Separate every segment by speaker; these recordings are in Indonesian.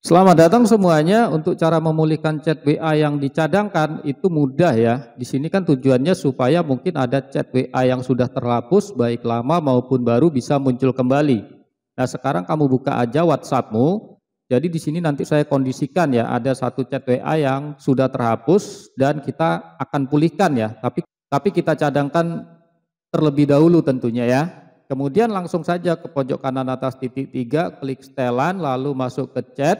Speaker 1: Selamat datang semuanya untuk cara memulihkan chat WA yang dicadangkan itu mudah ya. Di sini kan tujuannya supaya mungkin ada chat WA yang sudah terhapus baik lama maupun baru bisa muncul kembali. Nah sekarang kamu buka aja WhatsAppmu. Jadi di sini nanti saya kondisikan ya ada satu chat WA yang sudah terhapus dan kita akan pulihkan ya. Tapi tapi kita cadangkan terlebih dahulu tentunya ya. Kemudian langsung saja ke pojok kanan atas titik tiga, klik setelan, lalu masuk ke chat.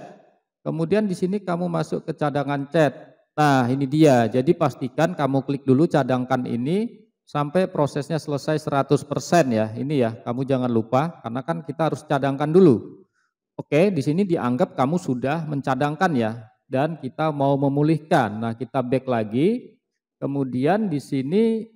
Speaker 1: Kemudian di sini kamu masuk ke cadangan chat. Nah ini dia, jadi pastikan kamu klik dulu cadangkan ini sampai prosesnya selesai 100% ya. Ini ya, kamu jangan lupa karena kan kita harus cadangkan dulu. Oke, di sini dianggap kamu sudah mencadangkan ya dan kita mau memulihkan. Nah kita back lagi, kemudian di sini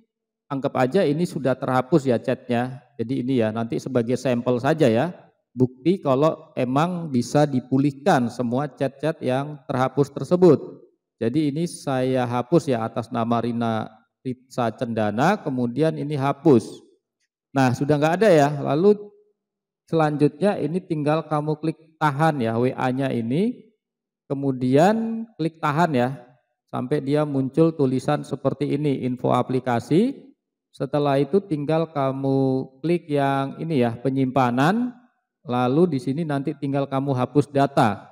Speaker 1: anggap aja ini sudah terhapus ya chatnya jadi ini ya nanti sebagai sampel saja ya. Bukti kalau emang bisa dipulihkan semua chat-chat yang terhapus tersebut. Jadi ini saya hapus ya atas nama Rina Ritsa Cendana, kemudian ini hapus. Nah sudah nggak ada ya, lalu selanjutnya ini tinggal kamu klik tahan ya WA-nya ini, kemudian klik tahan ya, sampai dia muncul tulisan seperti ini, info aplikasi, setelah itu tinggal kamu klik yang ini ya, penyimpanan. Lalu di sini nanti tinggal kamu hapus data.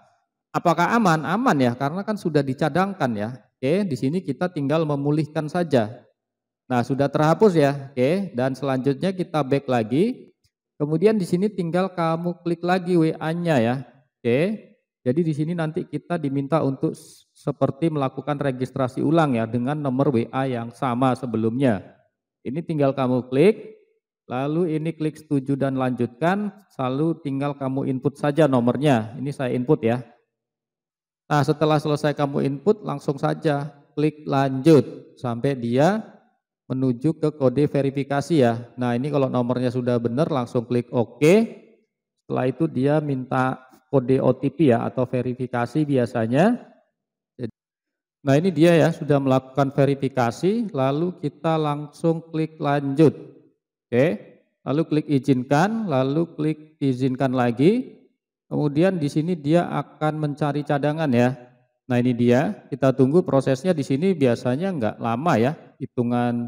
Speaker 1: Apakah aman? Aman ya, karena kan sudah dicadangkan ya. Oke, di sini kita tinggal memulihkan saja. Nah, sudah terhapus ya. Oke, dan selanjutnya kita back lagi. Kemudian di sini tinggal kamu klik lagi WA-nya ya. Oke. Jadi di sini nanti kita diminta untuk seperti melakukan registrasi ulang ya dengan nomor WA yang sama sebelumnya. Ini tinggal kamu klik, lalu ini klik setuju dan lanjutkan, lalu tinggal kamu input saja nomornya. Ini saya input ya. Nah, setelah selesai kamu input, langsung saja klik lanjut sampai dia menuju ke kode verifikasi ya. Nah, ini kalau nomornya sudah benar langsung klik OK. Setelah itu dia minta kode OTP ya atau verifikasi biasanya. Nah ini dia ya, sudah melakukan verifikasi, lalu kita langsung klik lanjut. Oke, lalu klik izinkan, lalu klik izinkan lagi. Kemudian di sini dia akan mencari cadangan ya. Nah ini dia, kita tunggu prosesnya di sini biasanya nggak lama ya, hitungan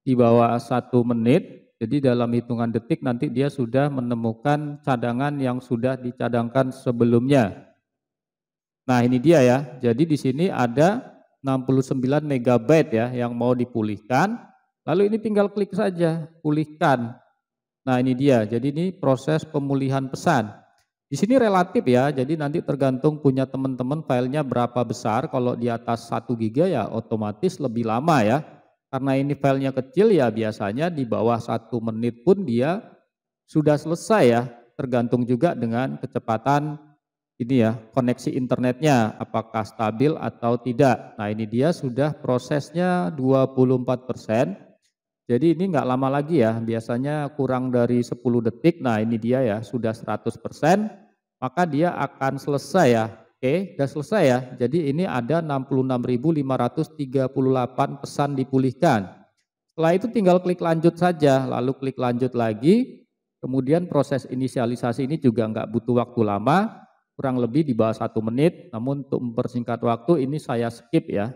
Speaker 1: di bawah satu menit. Jadi dalam hitungan detik nanti dia sudah menemukan cadangan yang sudah dicadangkan sebelumnya. Nah, ini dia ya. Jadi di sini ada 69 MB ya yang mau dipulihkan. Lalu ini tinggal klik saja, pulihkan. Nah, ini dia. Jadi ini proses pemulihan pesan. Di sini relatif ya, jadi nanti tergantung punya teman-teman filenya berapa besar. Kalau di atas 1 GB ya otomatis lebih lama ya. Karena ini filenya kecil ya biasanya di bawah satu menit pun dia sudah selesai ya. Tergantung juga dengan kecepatan ini ya koneksi internetnya apakah stabil atau tidak. Nah ini dia sudah prosesnya 24 persen. Jadi ini nggak lama lagi ya, biasanya kurang dari 10 detik. Nah ini dia ya, sudah 100 persen, maka dia akan selesai ya. Oke, sudah selesai ya. Jadi ini ada 66.538 pesan dipulihkan. Setelah itu tinggal klik lanjut saja, lalu klik lanjut lagi. Kemudian proses inisialisasi ini juga nggak butuh waktu lama, kurang lebih di bawah satu menit, namun untuk mempersingkat waktu ini saya skip ya.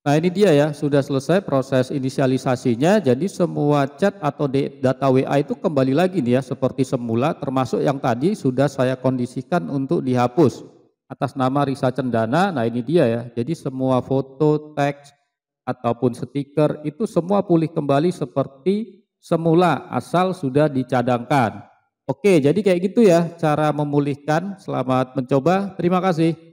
Speaker 1: Nah ini dia ya, sudah selesai proses inisialisasinya, jadi semua chat atau data WA itu kembali lagi nih ya, seperti semula, termasuk yang tadi sudah saya kondisikan untuk dihapus. Atas nama Risa Cendana, nah ini dia ya, jadi semua foto, teks, ataupun stiker itu semua pulih kembali seperti semula asal sudah dicadangkan. Oke, jadi kayak gitu ya cara memulihkan. Selamat mencoba. Terima kasih.